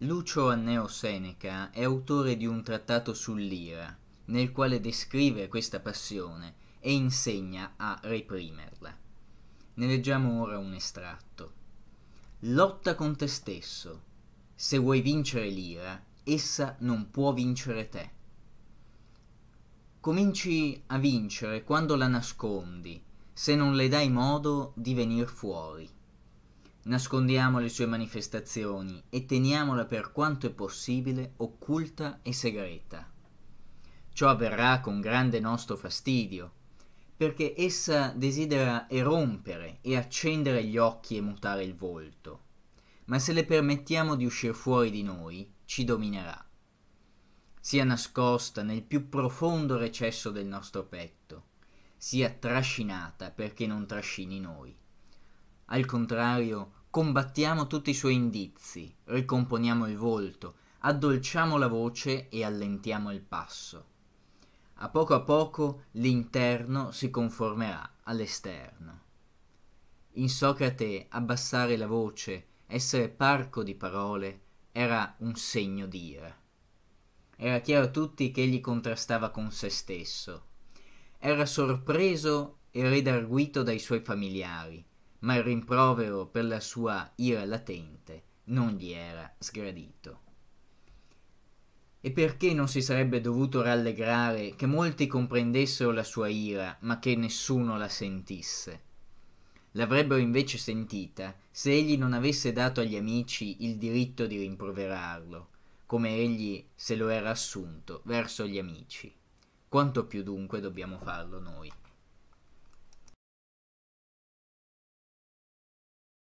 Lucio Anneo Seneca è autore di un trattato sull'ira, nel quale descrive questa passione e insegna a reprimerla. Ne leggiamo ora un estratto. Lotta con te stesso. Se vuoi vincere l'ira, essa non può vincere te. Cominci a vincere quando la nascondi, se non le dai modo di venir fuori. Nascondiamo le sue manifestazioni e teniamola per quanto è possibile occulta e segreta. Ciò avverrà con grande nostro fastidio, perché essa desidera erompere e accendere gli occhi e mutare il volto, ma se le permettiamo di uscire fuori di noi, ci dominerà. Sia nascosta nel più profondo recesso del nostro petto, sia trascinata perché non trascini noi. Al contrario, combattiamo tutti i suoi indizi, ricomponiamo il volto, addolciamo la voce e allentiamo il passo. A poco a poco l'interno si conformerà all'esterno. In Socrate abbassare la voce, essere parco di parole, era un segno d'ira. Era chiaro a tutti che egli contrastava con se stesso. Era sorpreso e redarguito dai suoi familiari, ma il rimprovero per la sua ira latente non gli era sgradito. E perché non si sarebbe dovuto rallegrare che molti comprendessero la sua ira, ma che nessuno la sentisse? L'avrebbero invece sentita se egli non avesse dato agli amici il diritto di rimproverarlo, come egli se lo era assunto verso gli amici. Quanto più dunque dobbiamo farlo noi.